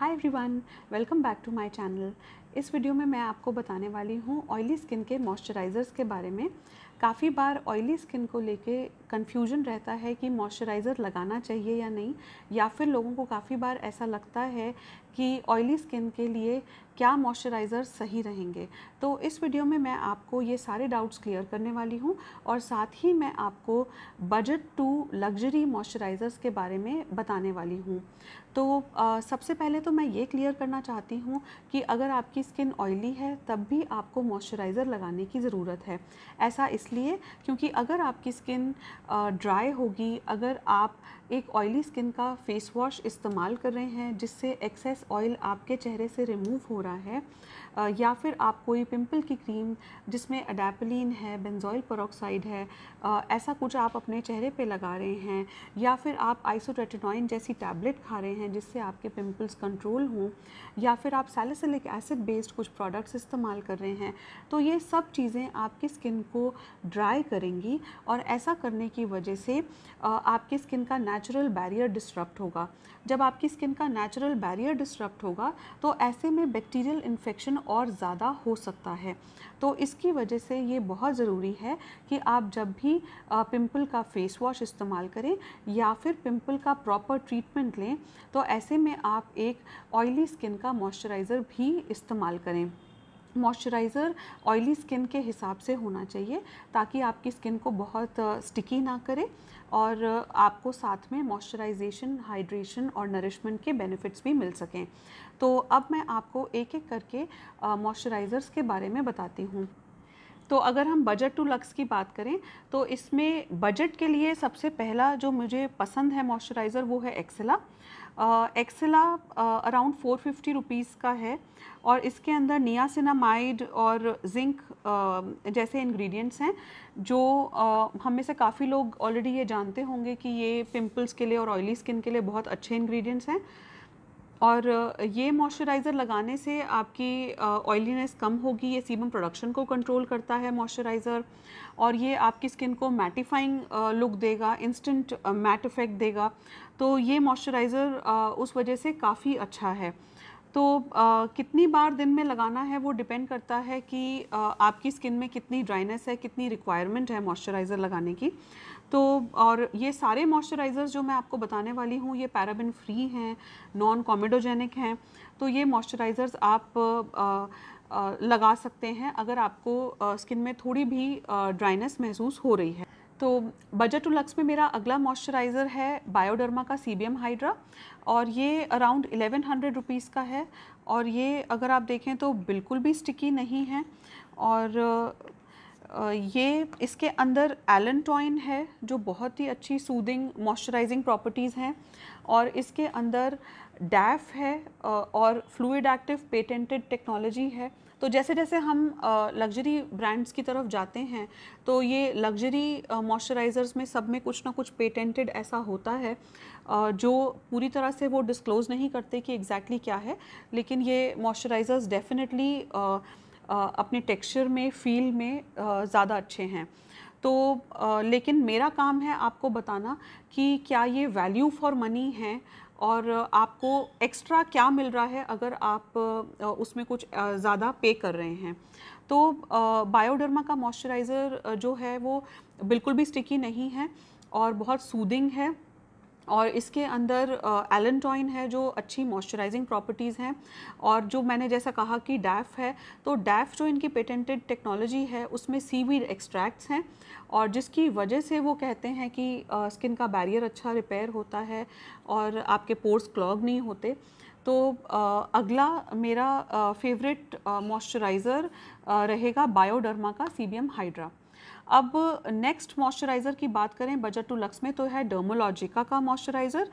hi everyone welcome back to my channel इस video में मैं आपको बताने वाली हूँ ऑयली स्किन के मॉइस्चराइज़र्स के बारे में काफ़ी बार ऑयली स्किन को लेके कन्फ्यूजन रहता है कि मॉइस्चराइज़र लगाना चाहिए या नहीं या फिर लोगों को काफ़ी बार ऐसा लगता है कि ऑयली स्किन के लिए क्या मॉइस्चराइज़र सही रहेंगे तो इस वीडियो में मैं आपको ये सारे डाउट्स क्लियर करने वाली हूँ और साथ ही मैं आपको बजट टू लग्जरी मॉइस्चराइज़र्स के बारे में बताने वाली हूँ तो आ, सबसे पहले तो मैं ये क्लियर करना चाहती हूँ कि अगर आपकी स्किन ऑयली है तब भी आपको मॉइस्चराइज़र लगाने की ज़रूरत है ऐसा इस इसलिए क्योंकि अगर आपकी स्किन ड्राई होगी अगर आप एक ऑयली स्किन का फेस वॉश इस्तेमाल कर रहे हैं जिससे एक्सेस ऑयल आपके चेहरे से रिमूव हो रहा है या फिर आप कोई पिंपल की क्रीम जिसमें अडेपलिन है बेंजोइल परोक्साइड है ऐसा कुछ आप अपने चेहरे पे लगा रहे हैं या फिर आप आइसोटेटिनॉइन जैसी टैबलेट खा रहे हैं जिससे आपके पिंपल्स कंट्रोल हों या फिर आप सैलिसिलिक एसिड बेस्ड कुछ प्रोडक्ट्स इस्तेमाल कर रहे हैं तो ये सब चीज़ें आपकी स्किन को ड्राई करेंगी और ऐसा करने की वजह से आपकी स्किन का नेचुरल बैरियर डिस्ट्रप्ट होगा जब आपकी स्किन का नेचुरल बैरियर डिस्ट्रप्ट होगा तो ऐसे में बैक्टीरियल इन्फेक्शन और ज़्यादा हो सकता है तो इसकी वजह से ये बहुत ज़रूरी है कि आप जब भी पिंपल का फेस वॉश इस्तेमाल करें या फिर पिंपल का प्रॉपर ट्रीटमेंट लें तो ऐसे में आप एक ऑयली स्किन का मॉइस्चराइज़र भी इस्तेमाल करें मॉइस्चराइज़र ऑयली स्किन के हिसाब से होना चाहिए ताकि आपकी स्किन को बहुत स्टिकी ना करे और आपको साथ में मॉइस्चराइजेशन हाइड्रेशन और नरिशमेंट के बेनिफिट्स भी मिल सकें तो अब मैं आपको एक एक करके मॉइस्चराइज़र्स के बारे में बताती हूँ तो अगर हम बजट टू लक्स की बात करें तो इसमें बजट के लिए सबसे पहला जो मुझे पसंद है मॉइस्चराइज़र वो है एक्सेला एक्सेला अराउंड फोर फिफ्टी रुपीज़ का है और इसके अंदर नियासिनामाइड और जिंक uh, जैसे इंग्रेडिएंट्स हैं जो uh, हम में से काफ़ी लोग ऑलरेडी ये जानते होंगे कि ये पिंपल्स के लिए और ऑयली स्किन के लिए बहुत अच्छे इंग्रेडिएंट्स हैं और ये मॉइस्चराइज़र लगाने से आपकी ऑयलीनेस कम होगी ये सीबम प्रोडक्शन को कंट्रोल करता है मॉइस्चराइज़र और ये आपकी स्किन को मैटिफाइंग लुक देगा इंस्टेंट मैट इफ़ेक्ट देगा तो ये मॉइस्चराइज़र उस वजह से काफ़ी अच्छा है तो आ, कितनी बार दिन में लगाना है वो डिपेंड करता है कि आ, आपकी स्किन में कितनी ड्राइनेस है कितनी रिक्वायरमेंट है मॉइस्चराइज़र लगाने की तो और ये सारे मॉइस्चराइज़र्स जो मैं आपको बताने वाली हूँ ये पैराबिन फ्री हैं नॉन कॉमेडोजेनिक हैं तो ये मॉइस्चराइज़र्स आप आ, आ, लगा सकते हैं अगर आपको आ, स्किन में थोड़ी भी ड्राइनेस महसूस हो रही है तो बजट टू लक्स में मेरा अगला मॉइस्चराइज़र है बायोडर्मा का सी हाइड्रा और ये अराउंड 1100 हंड्रेड रुपीज़ का है और ये अगर आप देखें तो बिल्कुल भी स्टिकी नहीं है और ये इसके अंदर एलेंटॉइन है जो बहुत ही अच्छी सूदिंग मॉइस्चराइजिंग प्रॉपर्टीज़ हैं और इसके अंदर डैफ है और फ्लूड एक्टिव पेटेंटेड टेक्नोलॉजी है तो जैसे जैसे हम लग्जरी ब्रांड्स की तरफ जाते हैं तो ये लग्जरी मॉइस्चराइज़र्स में सब में कुछ ना कुछ पेटेंटेड ऐसा होता है जो पूरी तरह से वो डिस्क्लोज़ नहीं करते कि एग्जैक्टली exactly क्या है लेकिन ये मॉइस्चराइज़र्स डेफिनेटली अपने टेक्सचर में फील में ज़्यादा अच्छे हैं तो लेकिन मेरा काम है आपको बताना कि क्या ये वैल्यू फॉर मनी है और आपको एक्स्ट्रा क्या मिल रहा है अगर आप उसमें कुछ ज़्यादा पे कर रहे हैं तो बायोडर्मा का मॉइस्चराइज़र जो है वो बिल्कुल भी स्टिकी नहीं है और बहुत सूदिंग है और इसके अंदर एलेंटॉइन है जो अच्छी मॉइस्चराइजिंग प्रॉपर्टीज़ हैं और जो मैंने जैसा कहा कि डैफ है तो डैफ जो इनकी पेटेंटेड टेक्नोलॉजी है उसमें सीवीड एक्सट्रैक्ट्स हैं और जिसकी वजह से वो कहते हैं कि आ, स्किन का बैरियर अच्छा रिपेयर होता है और आपके पोर्स क्लॉग नहीं होते तो आ, अगला मेरा फेवरेट मॉइस्चराइज़र रहेगा बायोडर्मा का सी हाइड्रा अब नेक्स्ट मॉइस्चराइज़र की बात करें बजट टू लक्स में तो है डर्मोलॉजिका का मॉइस्चराइज़र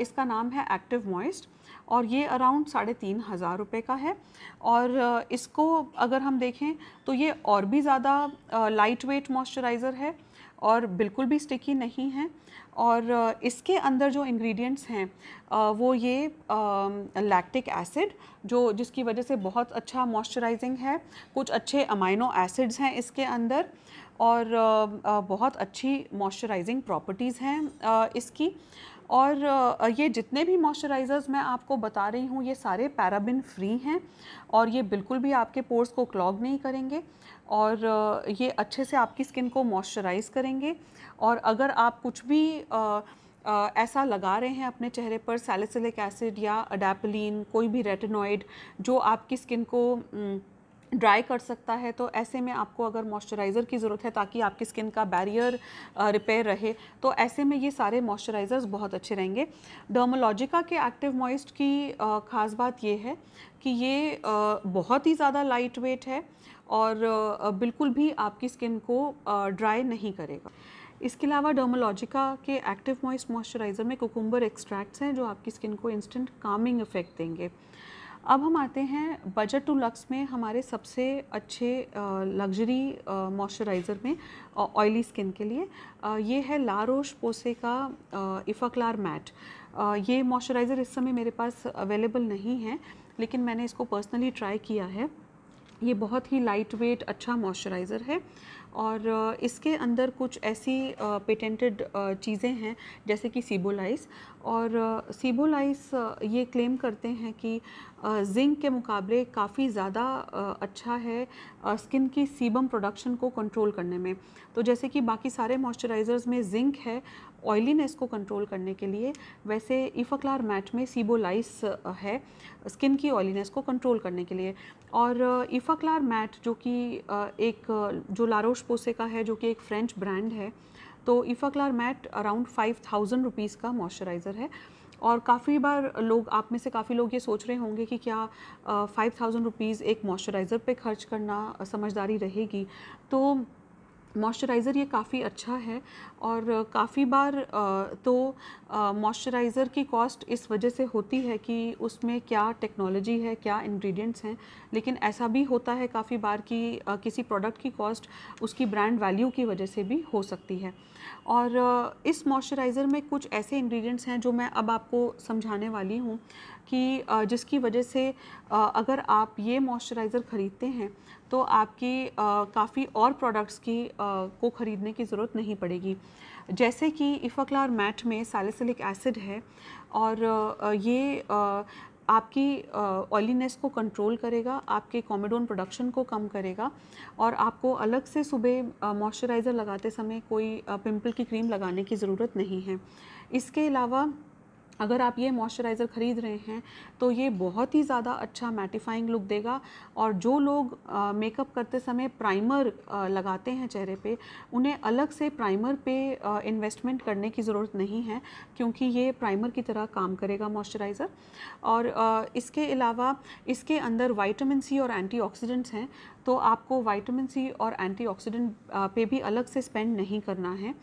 इसका नाम है एक्टिव मॉइस्ट और ये अराउंड साढ़े तीन हज़ार रुपये का है और इसको अगर हम देखें तो ये और भी ज़्यादा लाइट वेट मॉइस्चराइज़र है और बिल्कुल भी स्टिकी नहीं है और इसके अंदर जो इंग्रेडिएंट्स हैं वो ये लैक्टिक एसिड जो जिसकी वजह से बहुत अच्छा मॉइस्चराइजिंग है कुछ अच्छे अमाइनो एसिड्स हैं इसके अंदर और बहुत अच्छी मॉइस्चराइजिंग प्रॉपर्टीज़ हैं इसकी और ये जितने भी मॉइस्चराइज़र्स मैं आपको बता रही हूँ ये सारे पैराबिन फ्री हैं और ये बिल्कुल भी आपके पोर्स को क्लॉग नहीं करेंगे और ये अच्छे से आपकी स्किन को मॉइस्चराइज़ करेंगे और अगर आप कुछ भी आ, आ, ऐसा लगा रहे हैं अपने चेहरे पर सैलिसिलिक एसिड या अडापलिन कोई भी रेटिनॉइड जो आपकी स्किन को न, ड्राई कर सकता है तो ऐसे में आपको अगर मॉइस्चराइज़र की ज़रूरत है ताकि आपकी स्किन का बैरियर रिपेयर रहे तो ऐसे में ये सारे मॉइस्चराइज़र्स बहुत अच्छे रहेंगे डर्मोलॉजिका के एक्टिव मॉइस्ट की ख़ास बात ये है कि ये बहुत ही ज़्यादा लाइट वेट है और बिल्कुल भी आपकी स्किन को ड्राई नहीं करेगा इसके अलावा डर्मोलॉजिका के एक्टिव मॉइस्ट मॉइस्चराइज़र में कुकुम्बर एक्सट्रैक्ट्स हैं जो आपकी स्किन को इंस्टेंट कामिंग इफेक्ट देंगे अब हम आते हैं बजट टू लक्स में हमारे सबसे अच्छे लग्जरी मॉइस्चराइज़र में ऑयली स्किन के लिए आ, ये है लारोश पोसे का इफ़क्लार मैट आ, ये मॉइस्चराइज़र इस समय मेरे पास अवेलेबल नहीं है लेकिन मैंने इसको पर्सनली ट्राई किया है ये बहुत ही लाइट वेट अच्छा मॉइस्चराइज़र है और इसके अंदर कुछ ऐसी पेटेंटेड चीज़ें हैं जैसे कि सीबोलाइस और सीबोलाइस ये क्लेम करते हैं कि जिंक के मुकाबले काफ़ी ज़्यादा अच्छा है स्किन की सीबम प्रोडक्शन को कंट्रोल करने में तो जैसे कि बाकी सारे मॉइस्चराइज़र्स में जिंक है ऑयलीनेस को कंट्रोल करने के लिए वैसे इफ़क्लार मैट में सीबोलाइस है स्किन की ऑयलीनेस को कंट्रोल करने के लिए और इफ़क्लार मैट जो कि एक जो लारोश पोसे का है जो कि एक फ्रेंच ब्रांड है तो Effaclar matte around five thousand rupees का मॉइस्चराइज़र है और काफ़ी बार लोग आप में से काफ़ी लोग ये सोच रहे होंगे कि क्या फ़ाइव थाउजेंड रुपीज़ एक मॉइस्चराइज़र पे खर्च करना समझदारी रहेगी तो मॉइस्चराइज़र ये काफ़ी अच्छा है और काफ़ी बार तो मॉइस्चराइज़र की कॉस्ट इस वजह से होती है कि उसमें क्या टेक्नोलॉजी है क्या इंग्रेडिएंट्स हैं लेकिन ऐसा भी होता है काफ़ी बार कि किसी प्रोडक्ट की कॉस्ट उसकी ब्रांड वैल्यू की वजह से भी हो सकती है और इस मॉइस्चराइज़र में कुछ ऐसे इंग्रेडिएंट्स हैं जो मैं अब आपको समझाने वाली हूँ कि जिसकी वजह से अगर आप ये मॉइस्चराइज़र ख़रीदते हैं तो आपकी काफ़ी और प्रोडक्ट्स की को ख़रीदने की ज़रूरत नहीं पड़ेगी जैसे कि इफ़ाक्लार मैट में सैलिसिलिक एसिड है और ये आपकी ऑयलीनेस को कंट्रोल करेगा आपके कॉमेडोन प्रोडक्शन को कम करेगा और आपको अलग से सुबह मॉइस्चराइज़र लगाते समय कोई पिंपल की क्रीम लगाने की ज़रूरत नहीं है इसके अलावा अगर आप ये मॉइस्चराइज़र ख़रीद रहे हैं तो ये बहुत ही ज़्यादा अच्छा मैटिफाइंग लुक देगा और जो लोग मेकअप करते समय प्राइमर आ, लगाते हैं चेहरे पे उन्हें अलग से प्राइमर पे इन्वेस्टमेंट करने की ज़रूरत नहीं है क्योंकि ये प्राइमर की तरह काम करेगा मॉइस्चराइज़र और आ, इसके अलावा इसके अंदर वाइटामिन सी और एंटी हैं तो आपको वाइटामिन सी और एंटी पे भी अलग से स्पेंड नहीं करना है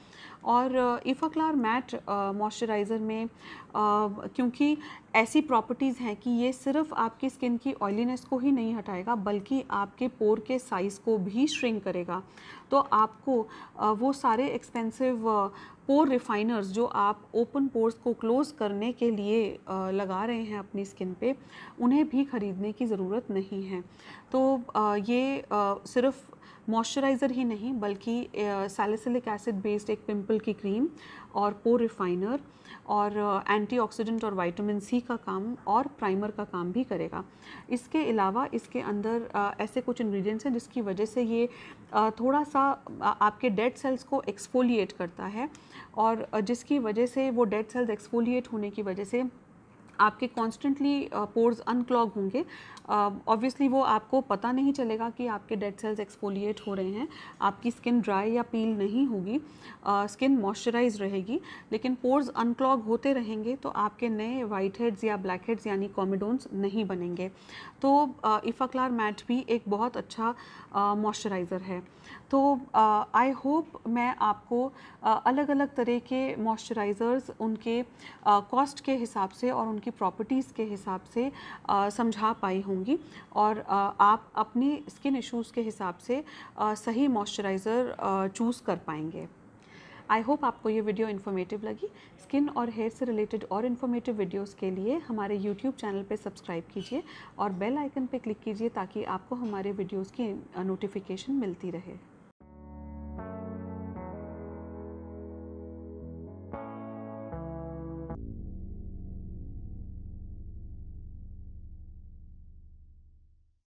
और इफ़ाक्लार मैट मॉइस्चराइज़र में uh, क्योंकि ऐसी प्रॉपर्टीज़ हैं कि ये सिर्फ आपकी स्किन की ऑयलीनेस को ही नहीं हटाएगा बल्कि आपके पोर के साइज़ को भी श्रिंक करेगा तो आपको uh, वो सारे एक्सपेंसिव पोर रिफाइनर्स जो आप ओपन पोर्स को क्लोज़ करने के लिए uh, लगा रहे हैं अपनी स्किन पे उन्हें भी ख़रीदने की ज़रूरत नहीं है तो ये सिर्फ मॉइस्चराइज़र ही नहीं बल्कि सैलिसिलिक एसिड बेस्ड एक पिंपल की क्रीम और पो रिफाइनर और एंटीऑक्सीडेंट और वाइटामिन सी का काम और प्राइमर का काम भी करेगा इसके अलावा इसके अंदर आ, ऐसे कुछ इंग्रेडिएंट्स हैं जिसकी वजह से ये आ, थोड़ा सा आ, आपके डेड सेल्स को एक्सफोलिएट करता है और जिसकी वजह से वो डेड सेल्स एक्सफोलिएट होने की वजह से आपके कॉन्स्टेंटली पोर्स अनक्लॉग होंगे ऑब्वियसली uh, वो आपको पता नहीं चलेगा कि आपके डेड सेल्स एक्सफोलिएट हो रहे हैं आपकी स्किन ड्राई या पील नहीं होगी स्किन uh, मॉइस्चराइज रहेगी लेकिन पोर्स अनक्लॉग होते रहेंगे तो आपके नए वाइट हेड्स या ब्लैक हेड्स यानी कॉमिडोन्स नहीं बनेंगे तो इफ़ाक्लार uh, मैट भी एक बहुत अच्छा मॉइस्चराइज़र है तो आई होप मैं आपको अलग अलग तरह के मॉइस्चराइज़र्स उनके कॉस्ट के हिसाब से और उनके की प्रॉपर्टीज़ के हिसाब से समझा पाई होंगी और आप अपने स्किन इश्यूज़ के हिसाब से सही मॉइस्चराइज़र चूज़ कर पाएंगे आई होप आपको ये वीडियो इन्फॉर्मेटिव लगी स्किन और हेयर से रिलेटेड और इन्फॉर्मेटिव वीडियोस के लिए हमारे यूट्यूब चैनल पर सब्सक्राइब कीजिए और बेल आइकन पर क्लिक कीजिए ताकि आपको हमारे वीडियोज़ की नोटिफिकेशन मिलती रहे